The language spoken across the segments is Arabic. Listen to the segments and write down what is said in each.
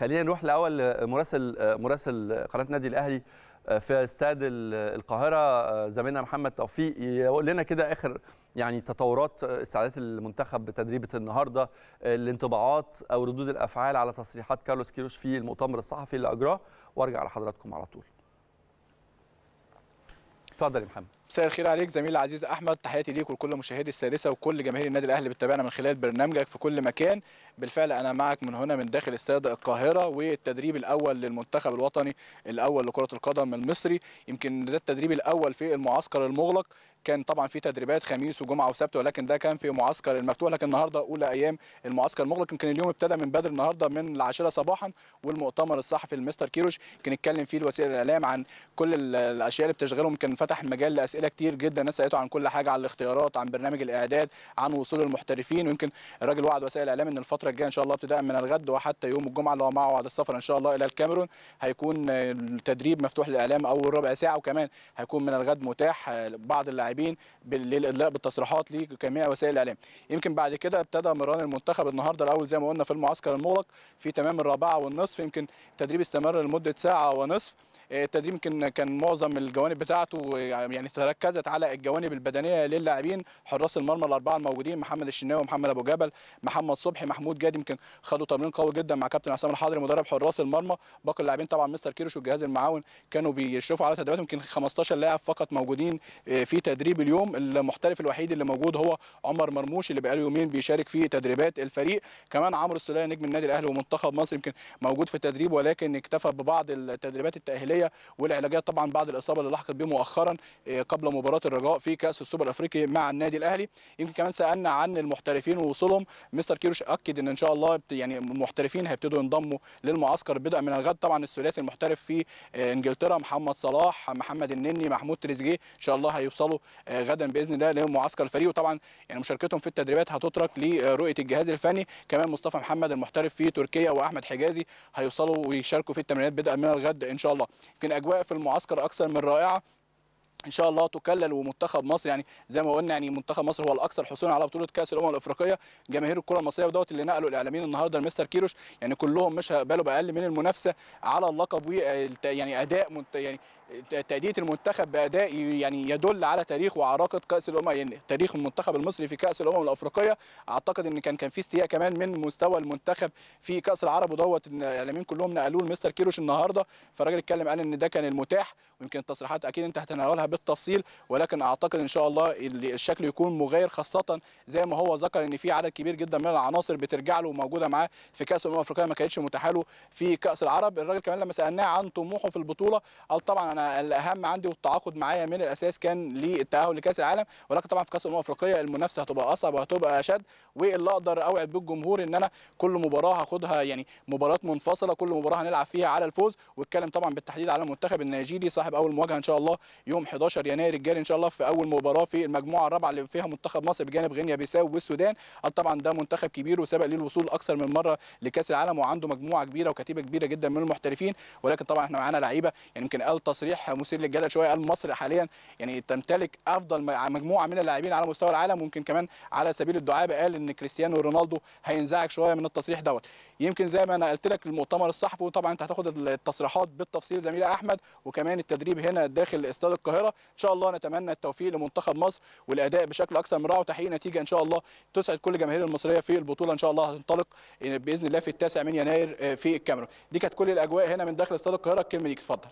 خلينا نروح لاول مراسل مراسل قناه نادي الاهلي آه، في استاد القاهره آه، زميلنا محمد توفيق يقول لنا كده اخر يعني تطورات آه، استعدادات المنتخب بتدريبه النهارده الانطباعات او ردود الافعال على تصريحات كارلوس كيروش في المؤتمر الصحفي اللي اجراه وارجع لحضراتكم على طول. اتفضل يا محمد. مساء الخير عليك زميلي العزيز احمد تحياتي ليك ولكل مشاهدي السادسه وكل جماهير النادي الاهلي بتتابعنا من خلال برنامجك في كل مكان بالفعل انا معك من هنا من داخل استاد القاهره والتدريب الاول للمنتخب الوطني الاول لكره القدم المصري يمكن ده التدريب الاول في المعسكر المغلق كان طبعا في تدريبات خميس وجمعه وسبت ولكن ده كان في معسكر المفتوح لكن النهارده اولى ايام المعسكر المغلق يمكن اليوم ابتدى من بدري النهارده من العاشره صباحا والمؤتمر الصحفي المستر كيروش يمكن اتكلم فيه وسائل الاعلام عن كل الاشياء اللي بتشغلهم يمكن فتح المجال لاسئله اسئله كتير جدا الناس سالته عن كل حاجه عن الاختيارات عن برنامج الاعداد عن وصول المحترفين ويمكن الراجل وعد وسائل الاعلام ان الفتره الجايه ان شاء الله ابتداء من الغد وحتى يوم الجمعه اللي هو معه وعد السفر ان شاء الله الى الكاميرون هيكون التدريب مفتوح للاعلام اول ربع ساعه وكمان هيكون من الغد متاح بعض اللاعبين للادلاء بالتصريحات لجميع وسائل الاعلام يمكن بعد كده ابتدى مران المنتخب النهارده الاول زي ما قلنا في المعسكر المغلق في تمام الرابعه والنصف يمكن التدريب استمر لمده ساعه ونصف آه، التدريب يمكن كان معظم الجوانب بتاعته يعني ركزت على الجوانب البدنيه للاعبين حراس المرمى الاربعه الموجودين محمد الشناوي ومحمد ابو جبل محمد صبحي محمود جاد يمكن خدوا تمرين قوي جدا مع كابتن عصام الحضري مدرب حراس المرمى باقي اللاعبين طبعا مستر كيروش والجهاز المعاون كانوا بيشرفوا على تدريبات يمكن 15 لاعب فقط موجودين آه، في تدريب اليوم المحترف الوحيد اللي موجود هو عمر مرموش اللي بقاله يومين بيشارك في تدريبات الفريق كمان عمرو السوليه نجم النادي الاهلي ومنتخب مصر يمكن موجود في التدريب ولكن اكتفى ببعض التدريبات التاهيليه والعلاجات طبعا بعد الاصابه اللي لحقت به مؤخرا آه، قبل قبل مباراه الرجاء في كاس السوبر الافريقي مع النادي الاهلي يمكن كمان سالنا عن المحترفين ووصولهم مستر كيروش اكد ان ان شاء الله يعني المحترفين هيبتدوا ينضموا للمعسكر بدءا من الغد طبعا الثلاثي المحترف في آه، انجلترا محمد صلاح محمد النني محمود تريزيجيه ان شاء الله هيوصلوا آه، غدا باذن الله للمعسكر الفريق وطبعا يعني مشاركتهم في التدريبات هتترك لرؤيه الجهاز الفني كمان مصطفى محمد المحترف في تركيا واحمد حجازي هيوصلوا ويشاركوا في التمرينات بدءا من الغد ان شاء الله يمكن اجواء في المعسكر اكثر من رائعه ان شاء الله تكلل ومنتخب مصر يعني زي ما قلنا يعني منتخب مصر هو الاكثر حصولا على بطوله كاس الامم الافريقيه جماهير الكره المصريه ودوت اللي نقلوا الاعلاميين النهارده المستر كيروش يعني كلهم مش هيقبلوا باقل من المنافسه على اللقب يعني اداء يعني تاديه المنتخب باداء يعني يدل على تاريخ وعراقه كاس الامم يعني تاريخ المنتخب المصري في كاس الامم الافريقيه اعتقد ان كان كان في استياء كمان من مستوى المنتخب في كاس العرب ودوت الاعلاميين كلهم نقلوه المستر كيروش النهارده فالراجل اتكلم قال ان ده كان المتاح ويمكن التصريحات اكيد انت هتناولها بالتفصيل ولكن اعتقد ان شاء الله الشكل يكون مغاير خاصه زي ما هو ذكر ان في عدد كبير جدا من العناصر بترجع له وموجوده معاه في كاس الامم الافريقيه ما كانتش متاحه له في كاس العرب الراجل كمان لما سالناه عن طموحه في البطوله قال طبعا انا الاهم عندي والتعاقد معايا من الاساس كان للتاهل لكاس العالم ولكن طبعا في كاس الامم الافريقيه المنافسه هتبقى اصعب وهتبقى اشد واللي اقدر اوعد بالجمهور ان انا كل مباراه هاخدها يعني مباراه منفصله كل مباراه هنلعب فيها على الفوز واتكلم طبعا بالتحديد على المنتخب النيجيري صاحب اول مواجهه ان شاء الله يوم 11 11 يناير الجاري ان شاء الله في اول مباراه في المجموعه الرابعه اللي فيها منتخب مصر بجانب غينيا بيساو والسودان طبعا ده منتخب كبير وسبق ليه الوصول اكثر من مره لكاس العالم وعنده مجموعه كبيره وكتيبه كبيره جدا من المحترفين ولكن طبعا احنا معانا لعيبه يعني يمكن قال تصريح مثير للجدل شويه قال مصر حاليا يعني تمتلك افضل مجموعه من اللاعبين على مستوى العالم ويمكن كمان على سبيل الدعابه قال ان كريستيانو رونالدو هينزعج شويه من التصريح دوت يمكن زي ما انا قلت لك المؤتمر الصحفي وطبعا انت هتاخد التصريحات بالتفصيل زميلي احمد وكمان التدريب هنا داخل استاد القاهره ان شاء الله نتمنى التوفيق لمنتخب مصر والاداء بشكل اكثر من رائع وتحقيق نتيجه ان شاء الله تسعد كل الجماهير المصريه في البطوله ان شاء الله هتنطلق باذن الله في التاسع من يناير آه، في الكاميرون دي كانت كل الاجواء هنا من داخل استاد القاهره الكلمه ليك اتفضل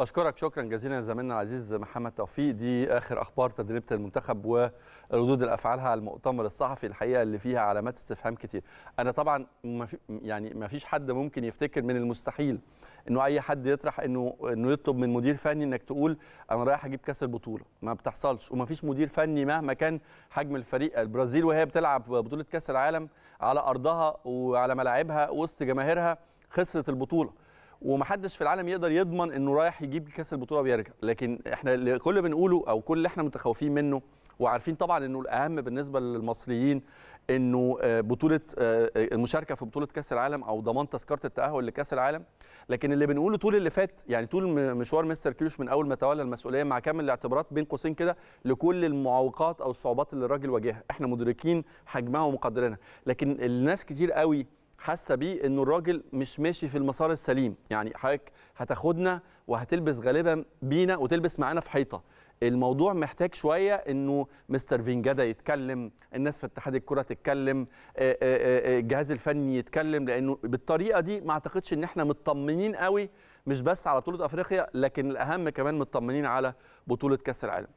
بشكرك شكرا جزيلا زميلنا العزيز محمد توفيق دي اخر اخبار تدريبه المنتخب وردود الافعال على المؤتمر الصحفي الحقيقه اللي فيها علامات استفهام كتير انا طبعا ما في يعني ما فيش حد ممكن يفتكر من المستحيل انه اي حد يطرح انه انه يطلب من مدير فني انك تقول انا رايح اجيب كاس البطوله ما بتحصلش وما فيش مدير فني مهما كان حجم الفريق البرازيل وهي بتلعب بطوله كاس العالم على ارضها وعلى ملاعبها وسط جماهيرها خسرت البطوله ومحدش في العالم يقدر يضمن انه رايح يجيب كاس البطوله ويرجع لكن احنا كل بنقوله او كل اللي احنا متخوفين منه وعارفين طبعا انه الاهم بالنسبه للمصريين انه آه، بطوله آه، آه، المشاركه في بطوله كاس العالم او ضمان تذكره التاهل لكاس العالم لكن اللي بنقوله طول اللي فات يعني طول مشوار مستر كيلوش من اول ما تولى المسؤوليه مع كامل الاعتبارات بين قوسين كده لكل المعوقات او الصعوبات اللي الراجل واجهها احنا مدركين حجمها ومقدرينها لكن الناس كتير قوي حاسه بيه انه الراجل مش ماشي في المسار السليم يعني حضرتك هتاخدنا وهتلبس غالبا بينا وتلبس معانا في حيطه الموضوع محتاج شويه انه مستر فينجادا يتكلم الناس في اتحاد الكره تتكلم آه، آه، آه، الجهاز الفني يتكلم لانه بالطريقه دي ما اعتقدش ان احنا مطمنين قوي مش بس على بطوله افريقيا لكن الاهم كمان مطمنين على بطوله كاس العالم